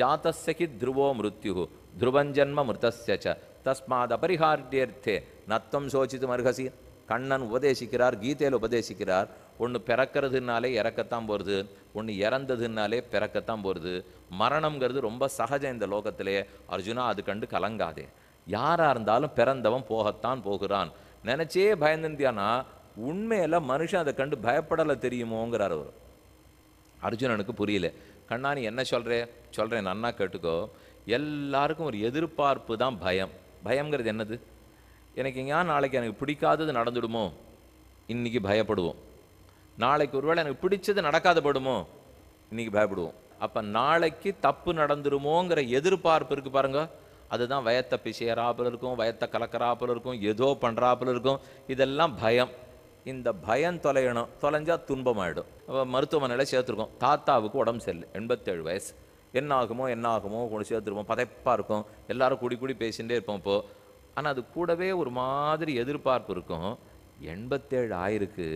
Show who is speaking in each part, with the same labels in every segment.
Speaker 1: ஜாத்தி கி த்ருவோ மிருத்யு த்ருவஞ்சன்ம மிருத்தஸ்யச்ச தஸ்மாத் அபரிஹார்டியர்த்தே நத்தம் சோசித்து மருகசி கண்ணன் உபதேசிக்கிறார் கீதையில் உபதேசிக்கிறார் ஒன்று பிறக்கிறதுனாலே இறக்கத்தான் போகிறது ஒன்று இறந்ததுனாலே பிறக்கத்தான் போகிறது மரணம்ங்கிறது ரொம்ப சகஜம் இந்த லோகத்திலே அர்ஜுனா அது கண்டு கலங்காதே யாராக இருந்தாலும் பிறந்தவன் போகத்தான் போகிறான் நினச்சே பயந்துந்தியானா உண்மையில் மனுஷன் அதை கண்டு பயப்படலை தெரியுமோங்கிறார் அவர் அர்ஜுனனுக்கு புரியல கண்ணா நீ என்ன சொல்கிறே சொல்கிறேன் நன்னா கேட்டுக்கோ எல்லாருக்கும் ஒரு எதிர்பார்ப்பு தான் பயம் பயங்கிறது என்னது எனக்கு ஏன் நாளைக்கு எனக்கு பிடிக்காதது நடந்துடுமோ இன்றைக்கி பயப்படுவோம் நாளைக்கு ஒருவேளை எனக்கு பிடிச்சது நடக்காத படுமோ இன்றைக்கி பயப்படுவோம் அப்போ நாளைக்கு தப்பு நடந்துருமோங்கிற எதிர்பார்ப்பு இருக்குது பாருங்கள் அதுதான் வயத்தை பிசையறாப்புல இருக்கும் வயத்தை கலக்கிறாப்புல இருக்கும் ஏதோ பண்ணுறாப்புல இருக்கும் இதெல்லாம் பயம் இந்த பயம் தொலையணும் தொலைஞ்சால் துன்பமாயிடும் அப்போ மருத்துவமனையில் சேர்த்துருக்கோம் தாத்தாவுக்கு உடம்பு சரியில்லை எண்பத்தேழு வயசு என்ன ஆகுமோ என்ன ஆகுமோ கொண்டு சேர்த்துருப்போம் பதைப்பாக இருக்கும் எல்லோரும் குடி கூடி பேசிகிட்டே இருப்போம் இப்போது ஆனால் அது கூடவே ஒரு மாதிரி எதிர்பார்ப்பு இருக்கும் எண்பத்தேழு ஆயிருக்கு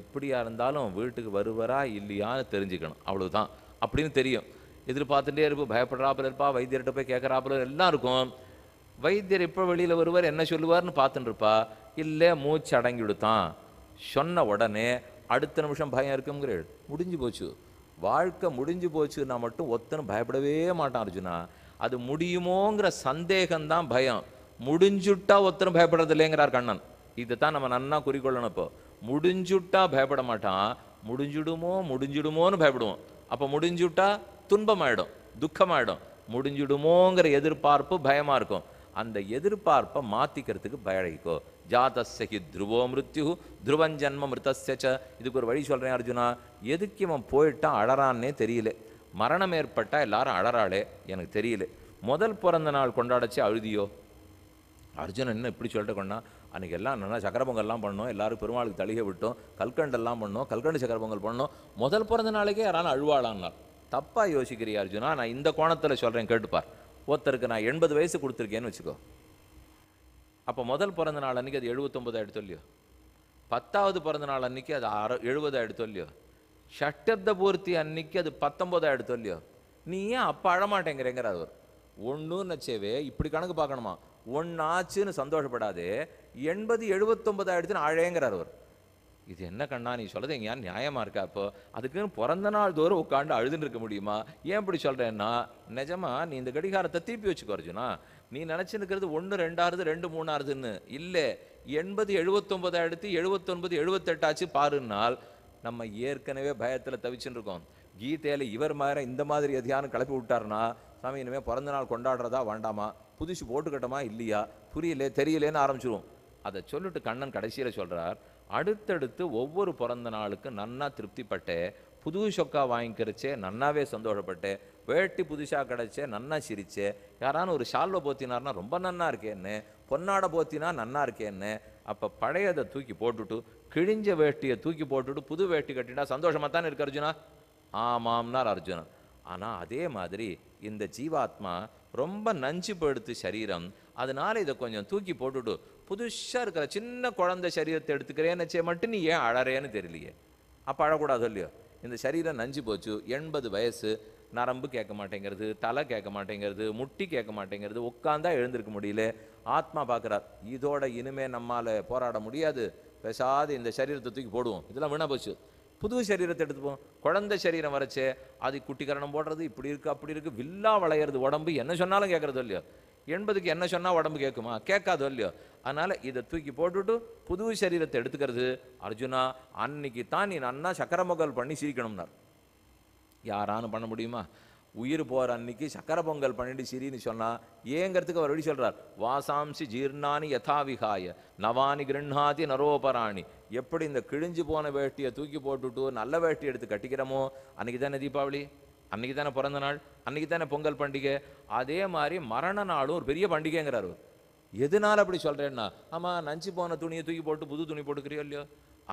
Speaker 1: எப்படியாக இருந்தாலும் வீட்டுக்கு வருவரா இல்லையான்னு தெரிஞ்சுக்கணும் அவ்வளோதான் அப்படின்னு தெரியும் எதிர்பார்த்துட்டே இருப்போம் பயப்படுறாப்புல இருப்பா வைத்தியர்கிட்ட போய் கேட்குறாப்புல எல்லாம் இருக்கும் வைத்தியர் இப்போ வெளியில் வருவார் என்ன சொல்லுவார்னு பார்த்துட்டுருப்பா இல்லை மூச்சு அடங்கி விடுத்தான் சொன்ன உடனே அடுத்த நிமிஷம் பயம் இருக்குங்கிற முடிஞ்சு போச்சு வாழ்க்கை முடிஞ்சு போச்சுன்னா மட்டும் ஒத்தனும் பயப்படவே மாட்டான் அர்ஜுனா அது முடியுமோங்கிற சந்தேகம்தான் பயம் முடிஞ்சுட்டா ஒத்தனும் பயப்படுறது இல்லைங்கிறார் கண்ணன் இதை தான் நம்ம நன்னா குறிக்கொள்ளணும் இப்போ முடிஞ்சுட்டா பயப்பட மாட்டான் முடிஞ்சுடுமோ முடிஞ்சுடுமோன்னு பயப்படுவோம் அப்போ முடிஞ்சுட்டா துன்பமாயிடும் துக்கமாயிடும் முடிஞ்சுடுமோங்கிற எதிர்பார்ப்பு பயமாக இருக்கும் அந்த எதிர்பார்ப்பை மாற்றிக்கிறதுக்கு பயழைக்கோ ஜாதஸ்யகி துருவோ மிருத்யு துருவன் ஜென்ம மிருத்தஸ்யச்ச இதுக்கு ஒரு வழி சொல்கிறேன் அர்ஜுனா எதுக்கு இவன் போயிட்டான் அழறான்னே தெரியல மரணம் ஏற்பட்டால் எல்லாரும் அழறாளே எனக்கு தெரியல முதல் பிறந்த நாள் கொண்டாடச்சே அழுதியோ அர்ஜுனன் என்ன இப்படி சொல்லிட்டு கொண்டா அன்றைக்கி எல்லாம் நல்லா சக்கர பொங்கல்லாம் பண்ணோம் எல்லோரும் பெருமாளுக்கு தழுக விட்டோம் கல்கண்டெல்லாம் பண்ணோம் கல்கண்டு சக்கர பொங்கல் பண்ணோம் முதல் பிறந்த நாளைக்கே யாராலும் அழுவாளான்னா தப்பாக யோசிக்கிறியா அர்ஜுனா நான் இந்த கோணத்தில் சொல்கிறேன் கேட்டுப்பார் ஒருத்தருக்கு நான் எண்பது வயசு கொடுத்துருக்கேன்னு வச்சுக்கோ அப்போ முதல் பிறந்த நாள் அன்றைக்கி அது எழுபத்தொம்பது ஆகிடுத்தோ இல்லையோ பத்தாவது பிறந்த நாள் அன்றைக்கி அது அற எழுபது ஆகிடுத்தோ இல்லையோ ஷட்டப்த பூர்த்தி அன்னைக்கு அது பத்தொம்பது ஆகிடுத்தோ இல்லையோ நீ ஏன் அப்போ அழமாட்டேங்கிறேங்கிற அவர் ஒன்றுன்னு வச்சேவே இப்படி கணக்கு பார்க்கணுமா ஒன்றாச்சுன்னு சந்தோஷப்படாதே எண்பது எழுபத்தொம்பது ஆகிடுச்சுன்னு அழையங்கிறார் அவர் இது என்ன கண்ணா நீ சொல்கிறது எங்கேயா நியாயமாக இருக்கா இப்போ அதுக்குன்னு பிறந்த நாள் தோறும் உட்காந்து அழுதுன்னு இருக்க முடியுமா ஏன் இப்படி சொல்கிறேன்னா நிஜமா நீ இந்த கடிகாரத்தை திருப்பி வச்சு அர்ஜுனா நீ நினச்சிருக்கிறது ஒன்று ரெண்டாவது ரெண்டு மூணாருதுன்னு இல்லை எண்பது எழுபத்தொம்பது அடுத்து எழுபத்தொன்பது எழுபத்தெட்டாச்சு பாருன்னால் நம்ம ஏற்கனவே பயத்தில் தவிச்சுன்னு இருக்கோம் கீதையில் இவர் மாதிரி இந்த மாதிரி எதையானு கிளப்பி விட்டார்னா சாமி இனிமேல் பிறந்த நாள் கொண்டாடுறதா வேண்டாமா புதுசு போட்டுக்கட்டமா இல்லையா புரியல தெரியலேன்னு ஆரம்பிச்சிருவோம் அதை சொல்லிட்டு கண்ணன் கடைசியில் சொல்கிறார் அடுத்தடுத்து ஒவ்வொரு பிறந்த நாளுக்கு நன்னா திருப்திப்பட்டேன் புது சொக்கா வாங்கிக்கிறச்சே நன்னாவே சந்தோஷப்பட்டு வேட்டி புதுசாக கிடச்சே நன்னா சிரிச்சு யாரான ஒரு ஷால்வை போத்தினார்னா ரொம்ப நன்னா இருக்கேன்னு பொன்னாடை போத்தினா நன்னா இருக்கேன்னு அப்போ பழையதை தூக்கி போட்டுட்டு கிழிஞ்ச வேட்டியை தூக்கி போட்டுட்டு புது வேட்டி கட்டினா சந்தோஷமாக தானே இருக்கு அர்ஜுனா ஆமாம்னார் அர்ஜுனன் ஆனால் அதே மாதிரி இந்த ஜீவாத்மா ரொம்ப நஞ்சு படுத்து சரீரம் அதனால் இதை கொஞ்சம் தூக்கி போட்டுட்டு புதுசாக இருக்கிற சின்ன குழந்தை சரீரத்தை எடுத்துக்கிறேன்னு செய்ய மட்டும் நீ ஏன் அழறேன்னு தெரியலையே அப்போ அழக்கூடாது இல்லையோ இந்த சரீரம் நஞ்சு போச்சு எண்பது வயசு நரம்பு கேட்க மாட்டேங்கிறது தலை கேட்க மாட்டேங்கிறது முட்டி கேட்க மாட்டேங்கிறது உட்காந்தா எழுந்திருக்க முடியல ஆத்மா பார்க்குறார் இதோட இனிமே நம்மால் போராட முடியாது பேசாது இந்த சரீரத்தை தூக்கி போடுவோம் இதெல்லாம் வீணா போச்சு புது சரீரத்தை எடுத்துப்போம் குழந்தை சரீரம் வரைச்சே அது குட்டிக்கரணம் போடுறது இப்படி இருக்குது அப்படி இருக்குது வில்லா வளையிறது உடம்பு என்ன சொன்னாலும் கேட்குறது இல்லையோ எண்பதுக்கு என்ன சொன்னால் உடம்பு கேட்குமா கேட்காது இல்லையோ அதனால் இதை தூக்கி போட்டுட்டு புது சரீரத்தை எடுத்துக்கிறது அர்ஜுனா அன்னைக்கு தான் நீ நன்னா சக்கரமொகல் பண்ணி சிரிக்கணும்னார் யாரானு பண்ண முடியுமா உயிர் போகிற அன்னைக்கு சக்கர பொங்கல் பண்ணிட்டு சிரின்னு சொன்னால் ஏங்கிறதுக்கு அவர் எப்படி சொல்கிறார் வாசாம்சி ஜீர்ணானி யதாவிகாய நவானி கிருண்ணாதி நரோபராணி எப்படி இந்த கிழிஞ்சு போன வேட்டியை தூக்கி போட்டுட்டு நல்ல வேட்டி எடுத்து கட்டிக்கிறோமோ அன்றைக்கி தானே தீபாவளி அன்றைக்கி தானே பிறந்த நாள் அன்றைக்கி தானே பொங்கல் பண்டிகை அதே மாதிரி மரண நாளும் ஒரு பெரிய பண்டிகைங்கிறார் அவர் எதனால் அப்படி சொல்கிறேன்னா ஆமாம் நஞ்சு போன துணியை தூக்கி போட்டு புது துணி போட்டுக்கிறியோ இல்லையோ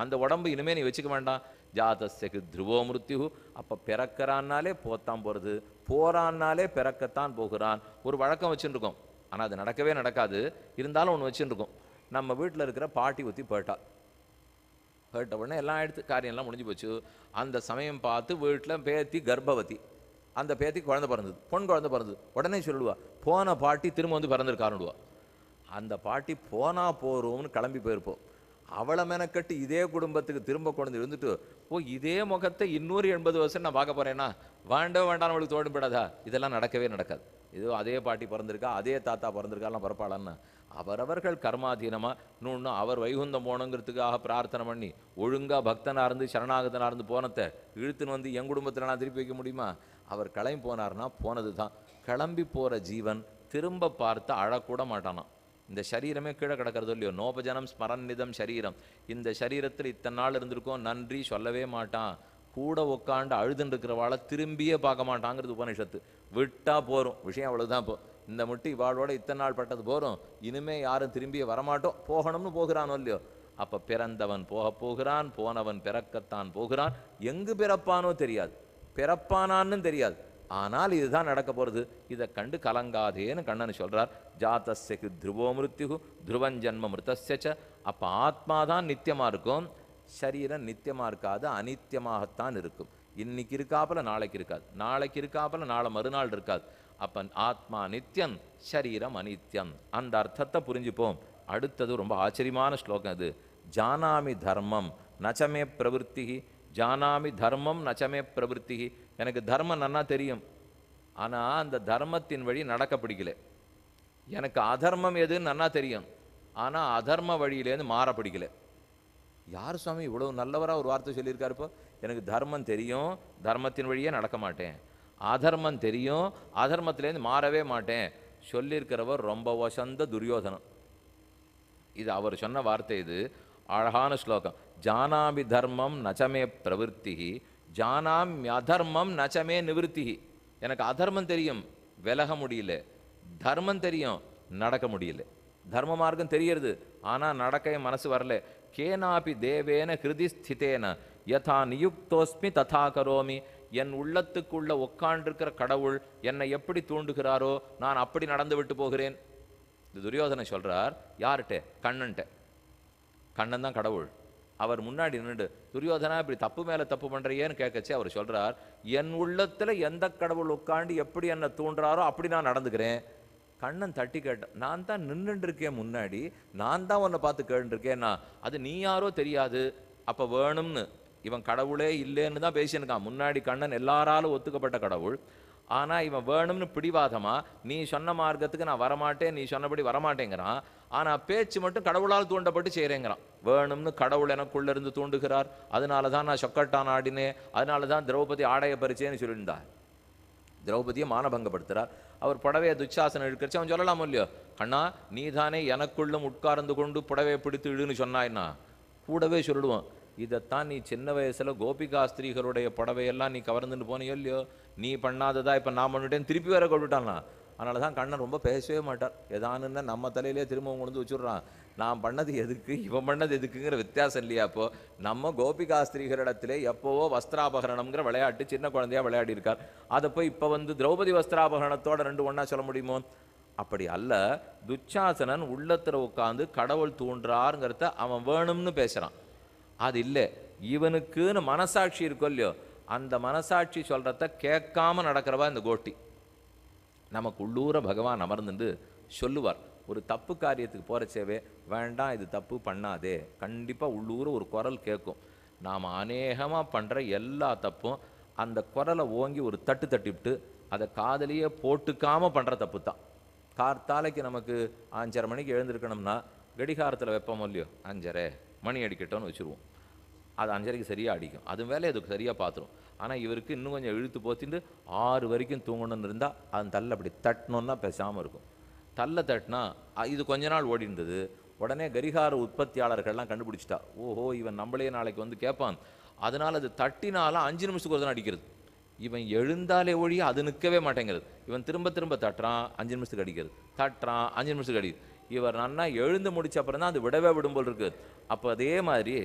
Speaker 1: அந்த உடம்பு இனிமேல் நீ வச்சுக்க வேண்டாம் ஜாதஸ்யக்கு த்ருவோ மிருத்யு அப்போ பிறக்கிறான்னாலே போத்தான் போகிறது போகிறான்னாலே பிறக்கத்தான் போகிறான் ஒரு வழக்கம் வச்சுருக்கோம் ஆனால் அது நடக்கவே நடக்காது இருந்தாலும் ஒன்று வச்சுருக்கோம் நம்ம வீட்டில் இருக்கிற பாட்டி ஊற்றி போயிட்டா போயிட்ட உடனே எல்லாம் எடுத்து காரியம்லாம் முடிஞ்சு போச்சு அந்த சமயம் பார்த்து வீட்டில் பேத்தி கர்ப்பவதி அந்த பேத்தி குழந்த பிறந்தது பொன் குழந்த பிறந்தது உடனே சொல்லுவா போன பாட்டி திரும்ப வந்து பிறந்திருக்காருடுவா அந்த பாட்டி போனால் போகிறோம்னு கிளம்பி போயிருப்போம் அவளை மெனக்கட்டு இதே குடும்பத்துக்கு திரும்ப கொண்டு இருந்துட்டு ஓ இதே முகத்தை இன்னொரு எண்பது வருஷம் நான் பார்க்க போகிறேன்னா வேண்டாம் வேண்டாம் அவளுக்கு தோடுபடாதா இதெல்லாம் நடக்கவே நடக்காது ஏதோ அதே பாட்டி பிறந்திருக்கா அதே தாத்தா பிறந்திருக்காலாம் பிறப்பாளான்னு அவரவர்கள் கர்மாதீனமாக இன்னொன்று அவர் வைகுந்தம் போனங்கிறதுக்காக பிரார்த்தனை பண்ணி ஒழுங்காக பக்தனாக இருந்து சரணாகதனாக இருந்து போனத்தை இழுத்துன்னு வந்து என் குடும்பத்தில் நான் திருப்பி வைக்க முடியுமா அவர் கிளம்பி போனார்னா போனது தான் கிளம்பி போகிற ஜீவன் திரும்ப பார்த்து அழக்கூட மாட்டானான் இந்த சரீரமே கீழே கிடக்கிறது இல்லையோ நோபஜனம் நிதம் சரீரம் இந்த சரீரத்தில் இத்தனை நாள் இருந்திருக்கோம் நன்றி சொல்லவே மாட்டான் கூட உக்காண்டு அழுதுன்னு இருக்கிறவாளை திரும்பியே பார்க்க மாட்டாங்கிறது உபனிஷத்து விட்டால் போகிறோம் விஷயம் அவ்வளோதான் போ இந்த முட்டி இவாளோட இத்தனை நாள் பட்டது போகிறோம் இனிமே யாரும் திரும்பியே வரமாட்டோம் போகணும்னு போகிறானோ இல்லையோ அப்போ பிறந்தவன் போக போகிறான் போனவன் பிறக்கத்தான் போகிறான் எங்கு பிறப்பானோ தெரியாது பிறப்பானான்னு தெரியாது ஆனால் இதுதான் நடக்க போகிறது இதை கண்டு கலங்காதேன்னு கண்ணன் சொல்கிறார் ஜாத்தஸ்யக்கு த்ருவோ மிருத்யு த்ருவன் ஜென்ம மிருத்தஸ்யச்ச அப்போ ஆத்மா தான் நித்தியமாக இருக்கும் சரீரம் நித்தியமாக இருக்காது அனித்தியமாகத்தான் இருக்கும் இன்றைக்கி இருக்காப்பில் நாளைக்கு இருக்காது நாளைக்கு இருக்காப்பில் நாளை மறுநாள் இருக்காது அப்போ ஆத்மா நித்தியம் சரீரம் அனித்யம் அந்த அர்த்தத்தை புரிஞ்சுப்போம் அடுத்தது ரொம்ப ஆச்சரியமான ஸ்லோகம் அது ஜானாமி தர்மம் நச்சமே பிரவருத்தி ஜானாமி தர்மம் நச்சமே பிரவருத்தி எனக்கு தர்மம் நன்னா தெரியும் ஆனால் அந்த தர்மத்தின் வழி நடக்க பிடிக்கல எனக்கு அதர்மம் எதுன்னு நல்லா தெரியும் ஆனால் அதர்ம வழியிலேருந்து மாற பிடிக்கல யார் சுவாமி இவ்வளோ நல்லவராக ஒரு வார்த்தை சொல்லியிருக்காரு இப்போ எனக்கு தர்மம் தெரியும் தர்மத்தின் வழியே நடக்க மாட்டேன் அதர்மம் தெரியும் அதர்மத்திலேருந்து மாறவே மாட்டேன் சொல்லியிருக்கிறவர் ரொம்ப வசந்த துரியோதனம் இது அவர் சொன்ன வார்த்தை இது அழகான ஸ்லோகம் ஜானாமி தர்மம் நச்சமே பிரவருத்தி ஜானாமி அதர்மம் நச்சமே நிவர்த்திகி எனக்கு அதர்மம் தெரியும் விலக முடியல தர்மம் தெரியும் நடக்க முடியல தர்ம மார்க்கம் தெரியறது ஆனால் நடக்க மனசு வரல கேனாபி தேவேன ஹிருதி ஸ்திதேன யதா நியுக்தோஸ்மி ததா கரோமி என் உள்ளத்துக்குள்ள உட்காண்டிருக்கிற கடவுள் என்னை எப்படி தூண்டுகிறாரோ நான் அப்படி நடந்து விட்டு போகிறேன் இது துரியோதனை சொல்கிறார் யார்கிட்ட கண்ணன்ட்ட கண்ணன் தான் கடவுள் அவர் முன்னாடி நின்று துரியோதனா இப்படி தப்பு மேலே தப்பு பண்ணுறியேன்னு கேட்கச்சு அவர் சொல்கிறார் என் உள்ளத்தில் எந்த கடவுள் உட்காண்டு எப்படி என்னை தூண்டுறாரோ அப்படி நான் நடந்துக்கிறேன் கண்ணன் தட்டி கேட்டேன் நான் தான் நின்றுருக்கேன் முன்னாடி நான் தான் உன்னை பார்த்து கேட்டுருக்கேன் நான் அது நீ யாரோ தெரியாது அப்போ வேணும்னு இவன் கடவுளே இல்லைன்னு தான் பேசியிருக்கான் முன்னாடி கண்ணன் எல்லாராலும் ஒத்துக்கப்பட்ட கடவுள் ஆனால் இவன் வேணும்னு பிடிவாதமா நீ சொன்ன மார்க்கத்துக்கு நான் வரமாட்டேன் நீ சொன்னபடி வரமாட்டேங்கிறான் ஆனால் பேச்சு மட்டும் கடவுளால் தூண்டப்பட்டு செய்கிறேங்கிறான் வேணும்னு கடவுள் எனக்குள்ளேருந்து தூண்டுகிறார் அதனால தான் நான் சொக்கட்டான் ஆடினேன் அதனால தான் திரௌபதி ஆடைய பறிச்சேன்னு சொல்லியிருந்தார் திரௌபதியை மானபங்கப்படுத்துகிறார் அவர் புடவையை துச்சாசனம் இழுக்கிறச்சு அவன் சொல்லலாமோ இல்லையோ கண்ணா நீ தானே எனக்குள்ளும் உட்கார்ந்து கொண்டு புடவையை பிடித்து இழுன்னு சொன்னாய்னா கூடவே சொல்லிடுவான் இதைத்தான் நீ சின்ன வயசில் கோபிகா ஸ்திரீகளுடைய புடவையெல்லாம் நீ கவர்ந்துட்டு போனியோ இல்லையோ நீ பண்ணாததா இப்போ நான் பண்ணிட்டேன் திருப்பி வர கொண்டுட்டானா அதனால தான் கண்ணன் ரொம்ப பேசவே மாட்டார் ஏதானுன்னு நம்ம தலையிலே திரும்ப கொண்டு வச்சுடுறான் நான் பண்ணது எதுக்கு இவன் பண்ணது எதுக்குங்கிற வித்தியாசம் இல்லையா அப்போ நம்ம கோபிகா ஸ்திரீகளிடத்திலே எப்போவோ வஸ்திராபகரணம்ங்கிற விளையாட்டு சின்ன குழந்தையா விளையாடி இருக்கார் அதை போய் இப்போ வந்து திரௌபதி வஸ்திராபகரணத்தோட ரெண்டு ஒன்றா சொல்ல முடியுமோ அப்படி அல்ல துச்சாசனன் உள்ளத்தில் உட்காந்து கடவுள் தூண்டுறாருங்கிறத அவன் வேணும்னு பேசுகிறான் அது இல்லை இவனுக்குன்னு மனசாட்சி இருக்கோ இல்லையோ அந்த மனசாட்சி சொல்கிறத கேட்காம நடக்கிறவா இந்த கோட்டி நமக்கு உள்ளூர பகவான் அமர்ந்துட்டு சொல்லுவார் ஒரு தப்பு காரியத்துக்கு போகிறச்சேவே வேண்டாம் இது தப்பு பண்ணாதே கண்டிப்பாக உள்ளூர ஒரு குரல் கேட்கும் நாம் அநேகமாக பண்ணுற எல்லா தப்பும் அந்த குரலை ஓங்கி ஒரு தட்டு தட்டிவிட்டு அதை காதலியே போட்டுக்காமல் பண்ணுற தப்பு தான் கார்த்தாலைக்கு நமக்கு அஞ்சரை மணிக்கு எழுந்திருக்கணும்னா கடிகாரத்தில் வைப்போம் இல்லையோ அஞ்சரை மணி அடிக்கட்டோன்னு வச்சுருவோம் அது அஞ்சரைக்கு சரியாக அடிக்கும் அது வேலை அதுக்கு சரியாக பார்த்துரும் ஆனால் இவருக்கு இன்னும் கொஞ்சம் இழுத்து போத்திட்டு ஆறு வரைக்கும் தூங்கணும்னு இருந்தால் அது தள்ள அப்படி தட்டணுன்னா பேசாமல் இருக்கும் தள்ள தட்டினா இது கொஞ்ச நாள் ஓடி இருந்தது உடனே கரிகார உற்பத்தியாளர்கள்லாம் கண்டுபிடிச்சிட்டா ஓஹோ இவன் நம்மளே நாளைக்கு வந்து கேட்பான் அதனால் அது தட்டினாலும் அஞ்சு நிமிஷத்துக்கு ஒரு தான் அடிக்கிறது இவன் எழுந்தாலே ஒழிய அது நிற்கவே மாட்டேங்கிறது இவன் திரும்ப திரும்ப தட்டுறான் அஞ்சு நிமிஷத்துக்கு அடிக்கிறது தட்டுறான் அஞ்சு நிமிஷத்துக்கு அடிக்கிறது இவர் நன்னா எழுந்து முடிச்ச அப்புறம் தான் அது விடவே விடும்போல் இருக்குது அப்போ அதே மாதிரி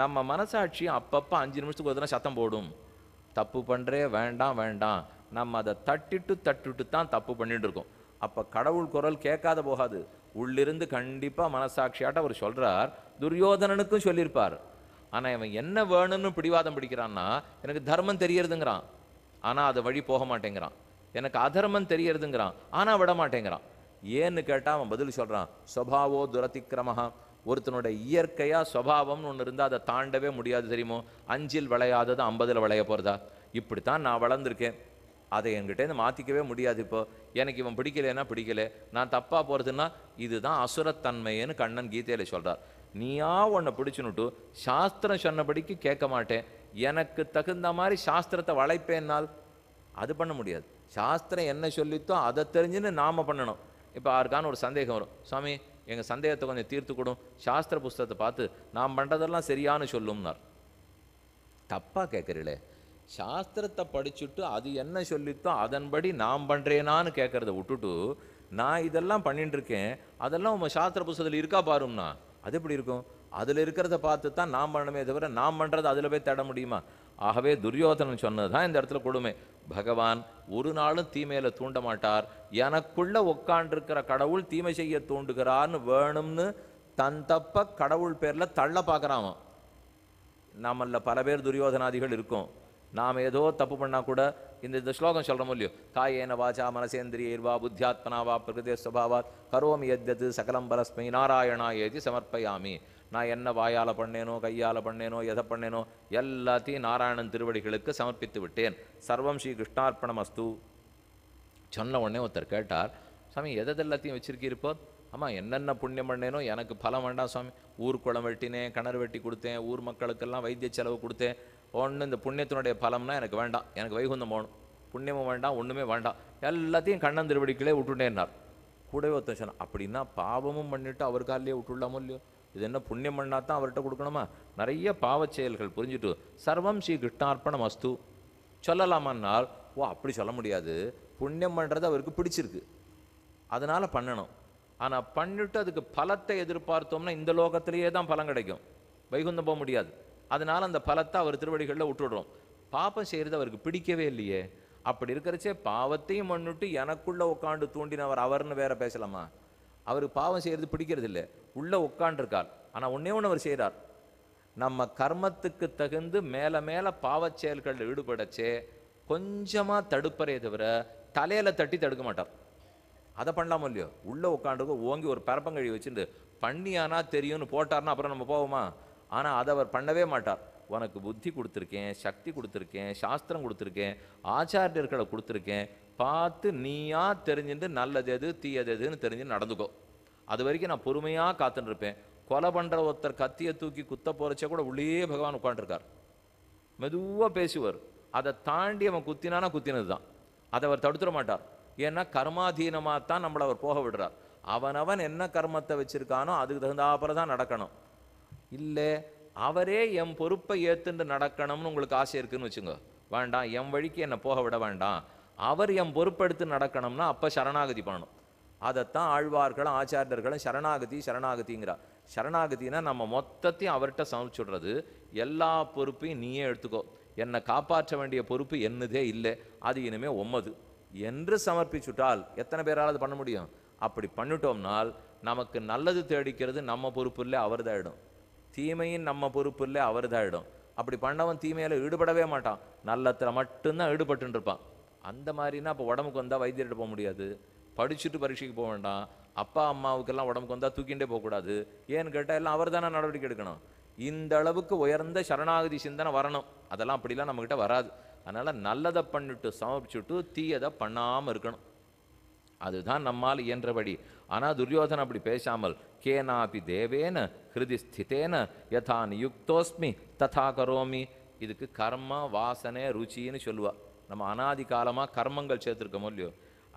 Speaker 1: நம்ம மனசாட்சி அப்பப்போ அஞ்சு நிமிஷத்துக்கு ஒரு தடவை சத்தம் போடும் தப்பு பண்ணுறே வேண்டாம் வேண்டாம் நம்ம அதை தட்டிட்டு தட்டுட்டு தான் தப்பு பண்ணிட்டு இருக்கோம் அப்போ கடவுள் குரல் கேட்காத போகாது உள்ளிருந்து கண்டிப்பாக மனசாட்சியாட்ட அவர் சொல்கிறார் துரியோதனனுக்கும் சொல்லியிருப்பார் ஆனால் இவன் என்ன வேணும்னு பிடிவாதம் பிடிக்கிறான்னா எனக்கு தர்மம் தெரியறதுங்கிறான் ஆனால் அதை வழி போக மாட்டேங்கிறான் எனக்கு அதர்மம் தெரியறதுங்கிறான் ஆனால் விட மாட்டேங்கிறான் ஏன்னு கேட்டால் அவன் பதில் சொல்கிறான் சுபாவோ துரதிக்கிரமஹா ஒருத்தனுடைய இயற்கையாக சுவாவம்னு ஒன்று இருந்தால் அதை தாண்டவே முடியாது தெரியுமோ அஞ்சில் விளையாதது ஐம்பதில் விளைய போகிறதா இப்படித்தான் நான் வளர்ந்துருக்கேன் அதை என்கிட்டேருந்து மாற்றிக்கவே முடியாது இப்போது எனக்கு இவன் பிடிக்கலன்னா பிடிக்கல நான் தப்பாக போகிறதுன்னா இதுதான் அசுரத்தன்மைன்னு கண்ணன் கீதையில் சொல்கிறார் நீயா உன்னை பிடிச்சுனுட்டு சாஸ்திரம் சொன்னபடிக்கு கேட்க மாட்டேன் எனக்கு தகுந்த மாதிரி சாஸ்திரத்தை வளைப்பேன்னால் அது பண்ண முடியாது சாஸ்திரம் என்ன சொல்லித்தோ அதை தெரிஞ்சுன்னு நாம் பண்ணணும் இப்போ யாருக்கான ஒரு சந்தேகம் வரும் சுவாமி எங்கள் சந்தேகத்தை கொஞ்சம் தீர்த்து சாஸ்திர புஸ்தகத்தை பார்த்து நாம் பண்ணுறதெல்லாம் சரியானு சொல்லும்னார் தப்பாக கேட்குறீங்களே சாஸ்திரத்தை படிச்சுட்டு அது என்ன சொல்லித்தோ அதன்படி நான் பண்ணுறேனான்னு கேட்குறத விட்டுட்டு நான் இதெல்லாம் பண்ணிட்டு இருக்கேன் அதெல்லாம் உங்கள் சாஸ்திர புஸ்தகத்தில் இருக்கா பாரும்னா அது எப்படி இருக்கும் அதில் இருக்கிறத பார்த்து தான் நாம் பண்ணணுமே தவிர நாம் பண்ணுறது அதில் போய் தேட முடியுமா ஆகவே துரியோதனன் சொன்னது தான் இந்த இடத்துல கொடுமை பகவான் ஒரு நாளும் தீமையில தூண்ட மாட்டார் எனக்குள்ள உட்காண்டிருக்கிற கடவுள் தீமை செய்ய தூண்டுகிறான்னு வேணும்னு தன் தப்ப கடவுள் பேரில் தள்ள பார்க்குறான் நம்மள பல பேர் துரியோதனாதிகள் இருக்கும் நாம் ஏதோ தப்பு பண்ணால் கூட இந்த இந்த ஸ்லோகம் சொல்கிறோம் இல்லையோ காயேன வாச்சா மனசேந்திரியர்வா புத்தியாத்மனாவா பிரகிருதே சுபாவாத் கரோமி எத்தது சகலம் பரஸ்மை நாராயணா ஏதி சமர்ப்பயாமி நான் என்ன வாயால் பண்ணேனோ கையால் பண்ணேனோ எதை பண்ணேனோ எல்லாத்தையும் நாராயணன் திருவடிகளுக்கு சமர்ப்பித்து விட்டேன் சர்வம் ஸ்ரீ கிருஷ்ணார்ப்பணம் அஸ்து சொன்ன உடனே ஒருத்தர் கேட்டார் சாமி எதை எல்லாத்தையும் வச்சிருக்கீருப்போ ஆமாம் என்னென்ன புண்ணியம் பண்ணேனோ எனக்கு பலம் வேண்டாம் சுவாமி ஊர் குளம் வெட்டினேன் கிணறு வெட்டி கொடுத்தேன் ஊர் மக்களுக்கெல்லாம் வைத்திய செலவு கொடுத்தேன் ஒன்று இந்த புண்ணியத்தினுடைய பலம்னா எனக்கு வேண்டாம் எனக்கு வைகுந்தம் போகணும் புண்ணியமும் வேண்டாம் ஒன்றுமே வேண்டாம் எல்லாத்தையும் கண்ணன் திருவடிக்கிலே விட்டுட்டேன்னார் கூடவே ஒருத்தன் சொன்னான் அப்படின்னா பாவமும் பண்ணிவிட்டு அவர் காலிலே விட்டுள்ளாமோ இல்லையோ இது என்ன புண்ணியம் பண்ணா தான் அவர்கிட்ட கொடுக்கணுமா நிறைய பாவச் செயல்கள் புரிஞ்சுட்டு சர்வம் ஸ்ரீ கிருஷ்ணார்ப்பணம் அஸ்து சொல்லலாமான்னால் ஓ அப்படி சொல்ல முடியாது புண்ணியம் பண்ணுறது அவருக்கு பிடிச்சிருக்கு அதனால் பண்ணணும் ஆனால் பண்ணிவிட்டு அதுக்கு பலத்தை எதிர்பார்த்தோம்னா இந்த லோகத்திலேயே தான் பலம் கிடைக்கும் வைகுந்தம் போக முடியாது அதனால் அந்த பலத்தை அவர் திருவடிகளில் விட்டுடுறோம் பாப்பம் செய்கிறது அவருக்கு பிடிக்கவே இல்லையே அப்படி இருக்கிறச்சே பாவத்தையும் மண்ணுட்டு எனக்குள்ளே உட்காந்து தூண்டினவர் அவர்னு வேற பேசலாமா அவருக்கு பாவம் செய்கிறது பிடிக்கிறது இல்லை உள்ளே உட்காண்டிருக்காள் ஆனால் ஒன்றே ஒன்று அவர் செய்கிறார் நம்ம கர்மத்துக்கு தகுந்து மேலே மேலே பாவச் செயல்களில் ஈடுபடச்சே கொஞ்சமாக தடுப்பறையை தவிர தலையில் தட்டி தடுக்க மாட்டார் அதை பண்ணலாமோ இல்லையோ உள்ளே உட்காந்துருக்க ஓங்கி ஒரு பரப்பங்கழி வச்சுட்டு பண்ணியானா தெரியும்னு போட்டார்னா அப்புறம் நம்ம போவோமா ஆனால் அதை அவர் பண்ணவே மாட்டார் உனக்கு புத்தி கொடுத்துருக்கேன் சக்தி கொடுத்துருக்கேன் சாஸ்திரம் கொடுத்துருக்கேன் ஆச்சாரியர்களை கொடுத்துருக்கேன் பார்த்து நீயா தெரிஞ்சுட்டு நல்லது எது தீயது எதுன்னு தெரிஞ்சு நடந்துக்கோ அது வரைக்கும் நான் பொறுமையாக காத்துட்டுருப்பேன் கொலை பண்ணுற ஒருத்தர் கத்தியை தூக்கி குத்த போகிறச்சே கூட உள்ளே பகவான் உட்காண்ட்ருக்கார் மெதுவாக பேசுவார் அதை தாண்டி அவன் குத்தினானா குத்தினது தான் அதை அவர் தடுத்துட மாட்டார் ஏன்னா கர்மாதீனமாக தான் நம்மளை அவர் போக விடுறார் அவனவன் என்ன கர்மத்தை வச்சுருக்கானோ அதுக்கு தகுந்தாப்புற தான் நடக்கணும் இல்லை அவரே என் பொறுப்பை ஏற்றுண்டு நடக்கணும்னு உங்களுக்கு ஆசை இருக்குதுன்னு வச்சுங்க வேண்டாம் என் வழிக்கு என்னை போக விட வேண்டாம் அவர் என் பொறுப்பெடுத்து நடக்கணும்னா அப்போ சரணாகதி பண்ணணும் அதைத்தான் ஆழ்வார்களும் ஆச்சாரியர்களும் சரணாகதி சரணாகதிங்கிறார் சரணாகதினா நம்ம மொத்தத்தையும் அவர்கிட்ட சமைச்சுடுறது எல்லா பொறுப்பையும் நீயே எடுத்துக்கோ என்னை காப்பாற்ற வேண்டிய பொறுப்பு என்னதே இல்லை அது இனிமேல் ஒம்மது என்று சமர்ப்பிச்சுட்டால் எத்தனை பேரால் அது பண்ண முடியும் அப்படி பண்ணிட்டோம்னால் நமக்கு நல்லது தேடிக்கிறது நம்ம பொறுப்பு இல்லை அவர் தாயிடும் தீமையின் நம்ம பொறுப்பு இல்லை அவர் தாயிடும் அப்படி பண்ணவன் தீமையில் ஈடுபடவே மாட்டான் நல்லத்தில் மட்டும்தான் ஈடுபட்டுருப்பான் அந்த மாதிரினா அப்போ உடம்புக்கு வந்தால் வைத்தியர்கிட்ட போக முடியாது படிச்சுட்டு பரீட்சைக்கு போக வேண்டாம் அப்பா அம்மாவுக்கெல்லாம் உடம்புக்கு வந்தால் தூக்கிண்டே போகக்கூடாது ஏன்னு கேட்டால் எல்லாம் அவர் தானே நடவடிக்கை எடுக்கணும் இந்த அளவுக்கு உயர்ந்த சரணாகதி சிந்தனை வரணும் அதெல்லாம் அப்படிலாம் நம்மக்கிட்ட வராது அதனால் நல்லதை பண்ணிட்டு சமர்ப்பிச்சுட்டு தீயதை பண்ணாமல் இருக்கணும் அதுதான் நம்மால் இயன்றபடி ஆனால் துரியோதன அப்படி பேசாமல் கேனாபி தேவேன ஹிருதி ஸ்திதேன யதா நியுக்தோஸ்மி ததா கரோமி இதுக்கு கர்ம வாசனை ருச்சின்னு சொல்லுவாள் நம்ம அனாதி காலமாக கர்மங்கள் சேர்த்துருக்கோமோ இல்லையோ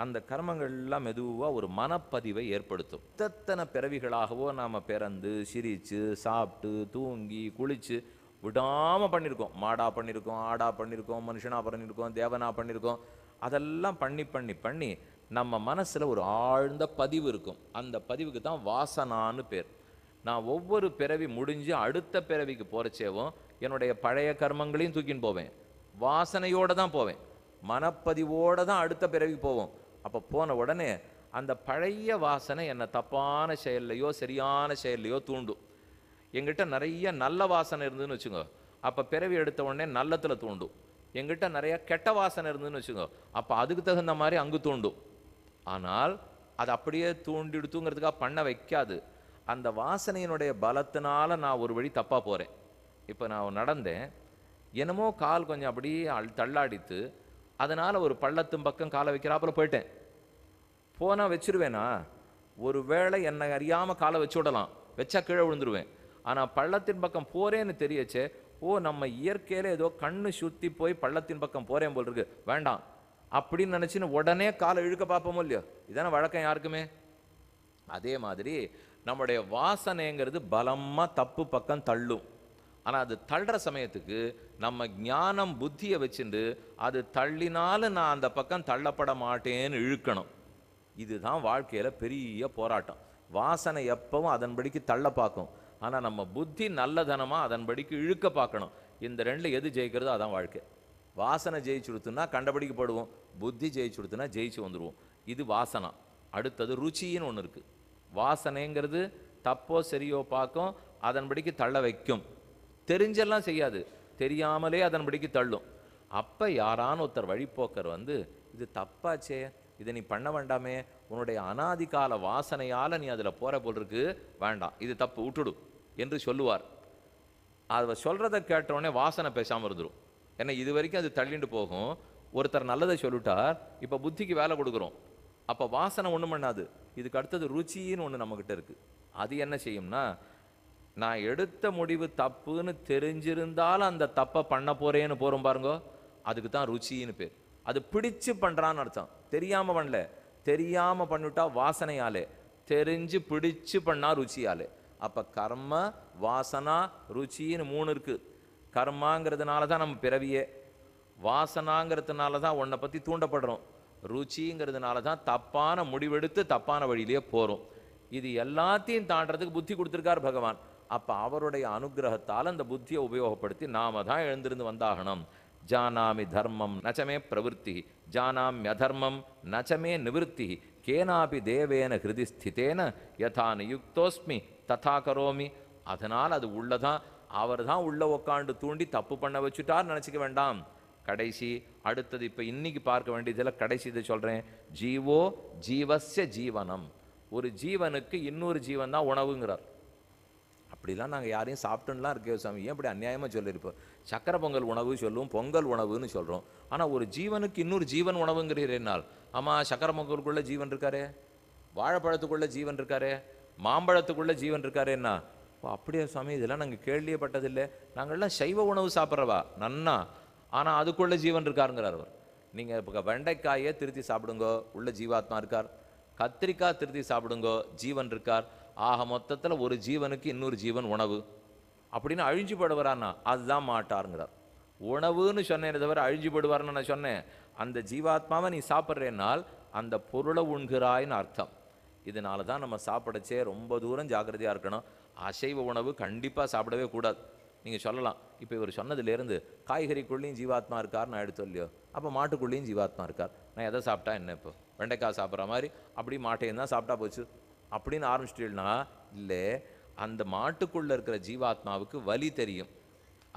Speaker 1: அந்த கர்மங்கள்லாம் மெதுவாக ஒரு மனப்பதிவை ஏற்படுத்தும் இத்தனை பிறவிகளாகவோ நாம் பிறந்து சிரித்து சாப்பிட்டு தூங்கி குளித்து விடாமல் பண்ணியிருக்கோம் மாடாக பண்ணியிருக்கோம் ஆடாக பண்ணியிருக்கோம் மனுஷனாக பண்ணியிருக்கோம் தேவனாக பண்ணியிருக்கோம் அதெல்லாம் பண்ணி பண்ணி பண்ணி நம்ம மனசில் ஒரு ஆழ்ந்த பதிவு இருக்கும் அந்த பதிவுக்கு தான் வாசனான்னு பேர் நான் ஒவ்வொரு பிறவி முடிஞ்சு அடுத்த பிறவிக்கு போகிறச்சேவும் என்னுடைய பழைய கர்மங்களையும் தூக்கின்னு போவேன் வாசனையோடு தான் போவேன் மனப்பதிவோடு தான் அடுத்த பிறவிக்கு போவோம் அப்போ போன உடனே அந்த பழைய வாசனை என்னை தப்பான செயல்லையோ சரியான செயல்லையோ தூண்டும் எங்கிட்ட நிறைய நல்ல வாசனை இருந்ததுன்னு வச்சுக்கோ அப்போ பிறவி எடுத்த உடனே நல்லத்தில் தூண்டும் எங்கிட்ட நிறைய கெட்ட வாசனை இருந்ததுன்னு வச்சுக்கோங்க அப்போ அதுக்கு தகுந்த மாதிரி அங்கு தூண்டும் ஆனால் அது அப்படியே தூண்டிடுத்துங்கிறதுக்காக பண்ண வைக்காது அந்த வாசனையினுடைய பலத்தினால நான் ஒரு வழி தப்பாக போகிறேன் இப்போ நான் நடந்தேன் என்னமோ கால் கொஞ்சம் அப்படியே தள்ளாடித்து அதனால் ஒரு பள்ளத்தும் பக்கம் காலை வைக்கிறாப்பில் போயிட்டேன் போனால் வச்சிருவேனா ஒரு வேளை என்னை அறியாமல் காலை வச்சு விடலாம் வச்சா கீழே விழுந்துருவேன் ஆனால் பள்ளத்தின் பக்கம் போகிறேன்னு தெரியச்சே ஓ நம்ம இயற்கையில் ஏதோ கண்ணு சுற்றி போய் பள்ளத்தின் பக்கம் போகிறேன் போல் இருக்கு வேண்டாம் அப்படின்னு நினச்சின்னு உடனே காலை இழுக்க பார்ப்போமோ இல்லையோ இதான வழக்கம் யாருக்குமே அதே மாதிரி நம்முடைய வாசனைங்கிறது பலமாக தப்பு பக்கம் தள்ளும் ஆனால் அது தள்ளுற சமயத்துக்கு நம்ம ஞானம் புத்தியை வச்சுட்டு அது தள்ளினாலும் நான் அந்த பக்கம் தள்ளப்பட மாட்டேன்னு இழுக்கணும் இதுதான் வாழ்க்கையில் பெரிய போராட்டம் வாசனை எப்பவும் அதன்படிக்கு தள்ள பார்க்கும் ஆனால் நம்ம புத்தி நல்லதனமாக அதன்படிக்கு இழுக்க பார்க்கணும் இந்த ரெண்டில் எது ஜெயிக்கிறதோ அதான் வாழ்க்கை வாசனை ஜெயிச்சு கொடுத்துனா கண்டபடிக்கு போடுவோம் புத்தி ஜெயிச்சு கொடுத்துனா ஜெயிச்சு வந்துடுவோம் இது வாசனா அடுத்தது ருச்சின்னு ஒன்று இருக்குது வாசனைங்கிறது தப்போ சரியோ பார்க்கும் அதன்படிக்கு தள்ள வைக்கும் தெரிஞ்செல்லாம் செய்யாது தெரியாமலே அதன்படிக்கு தள்ளும் அப்போ யாரான ஒருத்தர் வழிபோக்கர் வந்து இது தப்பாச்சே இதை நீ பண்ண வேண்டாமே உன்னுடைய அனாதிகால வாசனையால் நீ அதில் போகிற போல் இருக்கு வேண்டாம் இது தப்பு விட்டுடு என்று சொல்லுவார் அதை சொல்கிறத கேட்டவுடனே வாசனை பேசாமல் இருந்துடும் ஏன்னா இது வரைக்கும் அது தள்ளிண்டு போகும் ஒருத்தர் நல்லதை சொல்லிட்டார் இப்போ புத்திக்கு வேலை கொடுக்குறோம் அப்போ வாசனை ஒன்றும் பண்ணாது இதுக்கு அடுத்தது ருச்சின்னு ஒன்று நம்மக்கிட்ட இருக்குது அது என்ன செய்யும்னா நான் எடுத்த முடிவு தப்புன்னு தெரிஞ்சிருந்தாலும் அந்த தப்பை பண்ண போகிறேன்னு போகிறோம் பாருங்க அதுக்கு தான் ருச்சின்னு பேர் அது பிடிச்சு பண்ணுறான்னு அர்த்தம் தெரியாமல் பண்ணல தெரியாமல் பண்ணிட்டா வாசனையாலே தெரிஞ்சு பிடிச்சு பண்ணால் ருச்சியாலே அப்போ கர்ம வாசனா ருச்சின்னு மூணு இருக்குது கர்மாங்கிறதுனால தான் நம்ம பிறவியே வாசனாங்கிறதுனால தான் உன்னை பற்றி தூண்டப்படுறோம் ருச்சிங்கிறதுனால தான் தப்பான முடிவெடுத்து தப்பான வழியிலே போகிறோம் இது எல்லாத்தையும் தாண்டறதுக்கு புத்தி கொடுத்துருக்கார் பகவான் அப்போ அவருடைய அனுகிரகத்தால் அந்த புத்தியை உபயோகப்படுத்தி நாம தான் எழுந்திருந்து வந்தாகணும் ஜானாமி தர்மம் நச்சமே பிரவருத்தி ஜானாமி அதர்மம் நச்சமே நிவர்த்தி கேனாபி தேவேன ஹிருதி ஸ்திதேன யதா நியுக்தோஸ்மி ததா கரோமி அதனால் அது உள்ளதான் அவர் தான் உள்ளே உக்காண்டு தூண்டி தப்பு பண்ண வச்சுட்டார் நினச்சிக்க வேண்டாம் கடைசி அடுத்தது இப்போ இன்றைக்கி பார்க்க வேண்டியதில் கடைசி இதை சொல்கிறேன் ஜீவோ ஜீவஸ்ய ஜீவனம் ஒரு ஜீவனுக்கு இன்னொரு ஜீவன் தான் உணவுங்கிறார் அப்படிலாம் நாங்கள் யாரையும் சாப்பிட்டுலாம் இருக்கே சாமி ஏன் அப்படி அநியாயமாக சொல்லியிருப்போம் சக்கரை பொங்கல் உணவு சொல்லுவோம் பொங்கல் உணவுன்னு சொல்கிறோம் ஆனால் ஒரு ஜீவனுக்கு இன்னொரு ஜீவன் உணவுங்கிறீர் என்னால் ஆமாம் சக்கரை பொங்கலுக்குள்ளே ஜீவன் இருக்காரே வாழைப்பழத்துக்குள்ளே ஜீவன் இருக்காரே மாம்பழத்துக்குள்ளே ஜீவன் இருக்காரு என்ன ஓ அப்படியே சுவாமி இதெல்லாம் நாங்கள் கேள்வியப்பட்டதில்லை நாங்கள்லாம் சைவ உணவு சாப்பிட்றவா நன்னா ஆனால் அதுக்குள்ளே ஜீவன் இருக்காருங்கிறார் அவர் நீங்கள் இப்போ வெண்டைக்காயை திருத்தி சாப்பிடுங்கோ உள்ள ஜீவாத்மா இருக்கார் கத்திரிக்காய் திருத்தி சாப்பிடுங்கோ ஜீவன் இருக்கார் ஆக மொத்தத்தில் ஒரு ஜீவனுக்கு இன்னொரு ஜீவன் உணவு அப்படின்னு அழிஞ்சு அதுதான் மாட்டாருங்கிறார் உணவுன்னு சொன்னேன் தவிர அழிஞ்சு நான் சொன்னேன் அந்த ஜீவாத்மாவை நீ சாப்பிட்றேனால் அந்த பொருளை உண்கிறாயின்னு அர்த்தம் இதனால தான் நம்ம சாப்பிடச்சே ரொம்ப தூரம் ஜாக்கிரதையாக இருக்கணும் அசைவ உணவு கண்டிப்பாக சாப்பிடவே கூடாது நீங்கள் சொல்லலாம் இப்போ இவர் சொன்னதுலேருந்து காய்கறிக்குள்ளேயும் ஜீவாத்மா இருக்கார் நான் எடுத்தோம் இல்லையோ அப்போ மாட்டுக்குள்ளேயும் ஜீவாத்மா இருக்கார் நான் எதை சாப்பிட்டா என்ன இப்போ வெண்டைக்காய் சாப்பிட்ற மாதிரி அப்படி மாட்டையும் தான் சாப்பிட்டா போச்சு அப்படின்னு ஆரம்பிச்சிட்டீங்கன்னா இல்லை அந்த மாட்டுக்குள்ளே இருக்கிற ஜீவாத்மாவுக்கு வலி தெரியும்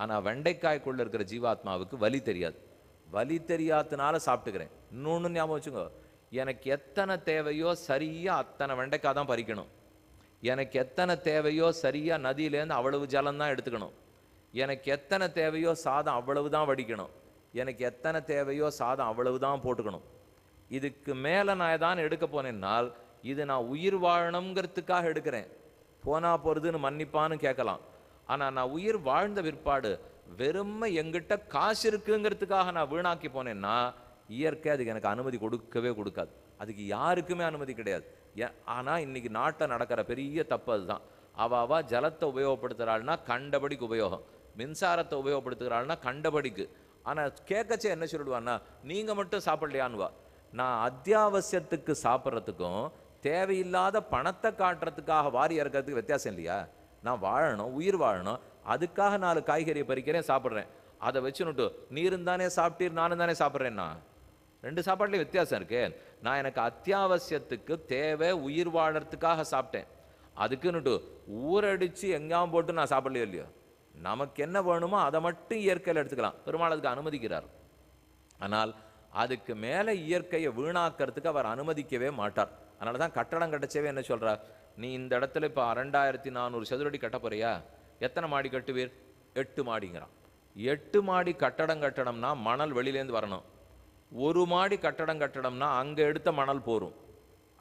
Speaker 1: ஆனால் வெண்டைக்காய்க்குள்ளே இருக்கிற ஜீவாத்மாவுக்கு வலி தெரியாது வலி தெரியாதனால சாப்பிட்டுக்கிறேன் இன்னொன்று ஞாபகம் வச்சுங்க எனக்கு எத்தனை தேவையோ சரியாக அத்தனை வெண்டைக்காய் தான் பறிக்கணும் எனக்கு எத்தனை தேவையோ சரியாக நதியிலேருந்து அவ்வளவு ஜலம் தான் எடுத்துக்கணும் எனக்கு எத்தனை தேவையோ சாதம் அவ்வளவு தான் வடிக்கணும் எனக்கு எத்தனை தேவையோ சாதம் அவ்வளவு தான் போட்டுக்கணும் இதுக்கு மேலே நான் ஏதான் எடுக்க போனேன்னால் இது நான் உயிர் வாழணுங்கிறதுக்காக எடுக்கிறேன் போனால் போகிறதுன்னு மன்னிப்பான்னு கேட்கலாம் ஆனால் நான் உயிர் வாழ்ந்த பிற்பாடு வெறுமை எங்கிட்ட காசு இருக்குங்கிறதுக்காக நான் வீணாக்கி போனேன்னா இயற்கை அதுக்கு எனக்கு அனுமதி கொடுக்கவே கொடுக்காது அதுக்கு யாருக்குமே அனுமதி கிடையாது ஆனால் இன்றைக்கி நாட்டை நடக்கிற பெரிய தப்பு அதுதான் அவாவா ஜலத்தை உபயோகப்படுத்துகிறாள்னா கண்டபடிக்கு உபயோகம் மின்சாரத்தை உபயோகப்படுத்துகிறாள்னா கண்டபடிக்கு ஆனால் கேட்கச்சே என்ன சொல்லிடுவான்னா நீங்கள் மட்டும் வா நான் அத்தியாவசியத்துக்கு சாப்பிட்றதுக்கும் தேவையில்லாத பணத்தை காட்டுறதுக்காக வாரி இறக்கிறதுக்கு வித்தியாசம் இல்லையா நான் வாழணும் உயிர் வாழணும் அதுக்காக நாலு காய்கறியை பறிக்கிறேன் சாப்பிட்றேன் அதை வச்சுனுட்டு நீரும் தானே சாப்பிட்டீர் நானும் தானே சாப்பிட்றேன்னா ரெண்டு சாப்பாட்லேயும் வித்தியாசம் இருக்கு நான் எனக்கு அத்தியாவசியத்துக்கு தேவை உயிர் வாழறதுக்காக சாப்பிட்டேன் அதுக்குன்னுட்டு ஊரடிச்சு எங்கேயும் போட்டு நான் சாப்பிடலையோ இல்லையோ நமக்கு என்ன வேணுமோ அதை மட்டும் இயற்கையில் எடுத்துக்கலாம் பெருமாள் அதுக்கு அனுமதிக்கிறார் ஆனால் அதுக்கு மேலே இயற்கையை வீணாக்கிறதுக்கு அவர் அனுமதிக்கவே மாட்டார் அதனால தான் கட்டடம் கட்டச்சேவே என்ன சொல்கிறா நீ இந்த இடத்துல இப்போ ரெண்டாயிரத்தி நானூறு சதுரடி கட்டப்போறியா எத்தனை மாடி கட்டுவீர் எட்டு மாடிங்கிறான் எட்டு மாடி கட்டடம் கட்டணம்னா மணல் வெளியிலேருந்து வரணும் ஒரு மாடி கட்டடம் கட்டணம்னா அங்கே எடுத்த மணல் போரும்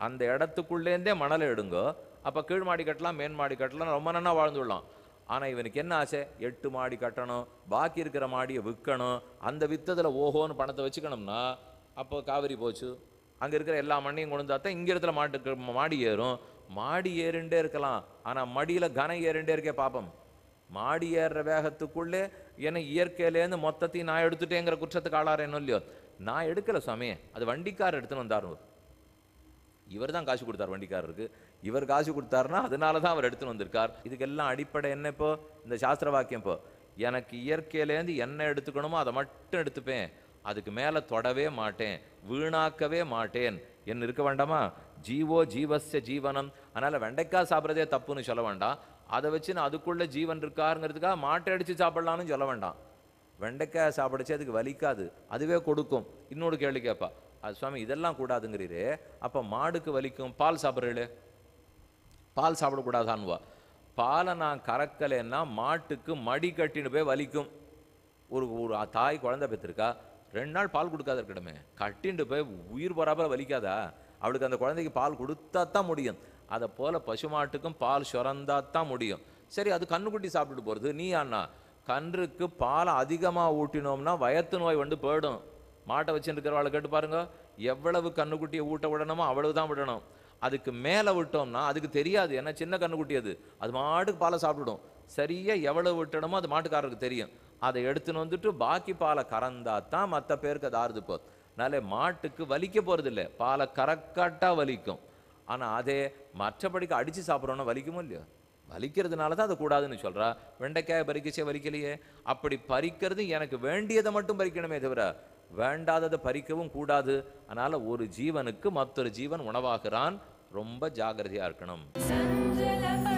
Speaker 1: அந்த இடத்துக்குள்ளேருந்தே மணல் எடுங்கோ அப்போ கீழ் மாடி கட்டலாம் மேன் மாடி கட்டலாம் ரொம்ப நன்னா வாழ்ந்துடலாம் ஆனால் இவனுக்கு என்ன ஆசை எட்டு மாடி கட்டணும் பாக்கி இருக்கிற மாடியை விற்கணும் அந்த வித்ததில் ஓஹோன்னு பணத்தை வச்சுக்கணும்னா அப்போ காவிரி போச்சு அங்கே இருக்கிற எல்லா மண்ணையும் கொண்டு தான் இங்கே இடத்துல மாட்டுக்கு மாடி ஏறும் மாடி ஏறிண்டே இருக்கலாம் ஆனால் மடியில் கனம் ஏறிண்டே இருக்கே பாப்பம் மாடி ஏறுற வேகத்துக்குள்ளே என்னை இயற்கையிலேருந்து மொத்தத்தையும் நான் எடுத்துட்டேங்கிற குற்றத்துக்கு ஆளாரேனோ இல்லையோ நான் எடுக்கலை சுவாமி அது வண்டிக்கார் எடுத்துன்னு வந்தார் இவர் தான் காசு கொடுத்தார் வண்டிக்காரருக்கு இவர் காசு கொடுத்தாருன்னா அதனால தான் அவர் எடுத்துன்னு வந்திருக்கார் இதுக்கெல்லாம் அடிப்படை என்ன இப்போ இந்த சாஸ்திர வாக்கியம் இப்போ எனக்கு இயற்கையிலேருந்து என்ன எடுத்துக்கணுமோ அதை மட்டும் எடுத்துப்பேன் அதுக்கு மேலே தொடவே மாட்டேன் வீணாக்கவே மாட்டேன் என்ன இருக்க வேண்டாமா ஜீவோ ஜீவஸ்ய ஜீவனம் அதனால் வெண்டைக்காய் சாப்பிட்றதே தப்புன்னு சொல்ல வேண்டாம் அதை வச்சு நான் அதுக்குள்ளே ஜீவன் இருக்காருங்கிறதுக்காக மாட்டை அடித்து சாப்பிட்லான்னு சொல்ல வேண்டாம் வெண்டைக்காய் சாப்பிடுச்சு அதுக்கு வலிக்காது அதுவே கொடுக்கும் இன்னொரு கேள்வி கேட்பா அது சுவாமி இதெல்லாம் கூடாதுங்கிறீரு அப்போ மாடுக்கு வலிக்கும் பால் சாப்பிட்றீளே பால் சாப்பிடக்கூடாதான்வா பாலை நான் கறக்கலைன்னா மாட்டுக்கு மடி கட்டின்னு போய் வலிக்கும் ஒரு ஒரு தாய் குழந்தை பெற்றிருக்கா ரெண்டு நாள் பால் கொடுக்காத இருக்கணுமே கட்டின்ட்டு போய் உயிர் பராபர வலிக்காதா அவளுக்கு அந்த குழந்தைக்கு பால் கொடுத்தா தான் முடியும் அதை போல் பசுமாட்டுக்கும் பால் சுரந்தா தான் முடியும் சரி அது கன்றுக்குட்டி சாப்பிட்டுட்டு போகிறது நீ அண்ணா கன்றுக்கு பாலை அதிகமாக ஊட்டினோம்னா வயத்து நோய் வந்து போயிடும் மாட்டை வச்சுருக்கிறவாளை கேட்டு பாருங்கள் எவ்வளவு கண்ணுக்குட்டியை ஊட்ட விடணுமோ அவ்வளவு தான் விடணும் அதுக்கு மேலே விட்டோம்னா அதுக்கு தெரியாது ஏன்னா சின்ன கண்ணுக்குட்டி அது அது மாட்டுக்கு பாலை சாப்பிட்டுடும் சரியாக எவ்வளவு விட்டணுமோ அது மாட்டுக்காரருக்கு தெரியும் அதை எடுத்துன்னு வந்துட்டு பாக்கி பாலை கறந்தா தான் மற்ற பேருக்கு அது ஆறுது போகுது அதனால மாட்டுக்கு வலிக்க இல்லை பாலை கரெக்டாக வலிக்கும் ஆனால் அதே மற்றபடிக்கு அடித்து சாப்பிட்றோன்னா வலிக்குமோ இல்லையோ வலிக்கிறதுனால தான் அது கூடாதுன்னு சொல்கிறா வெண்டைக்காயை பறிக்கச்சே வலிக்கலையே அப்படி பறிக்கிறது எனக்கு வேண்டியதை மட்டும் பறிக்கணுமே தவிர வேண்டாததை பறிக்கவும் கூடாது அதனால் ஒரு ஜீவனுக்கு மற்றொரு ஜீவன் உணவாகிறான் ரொம்ப ஜாகிரதையாக
Speaker 2: இருக்கணும்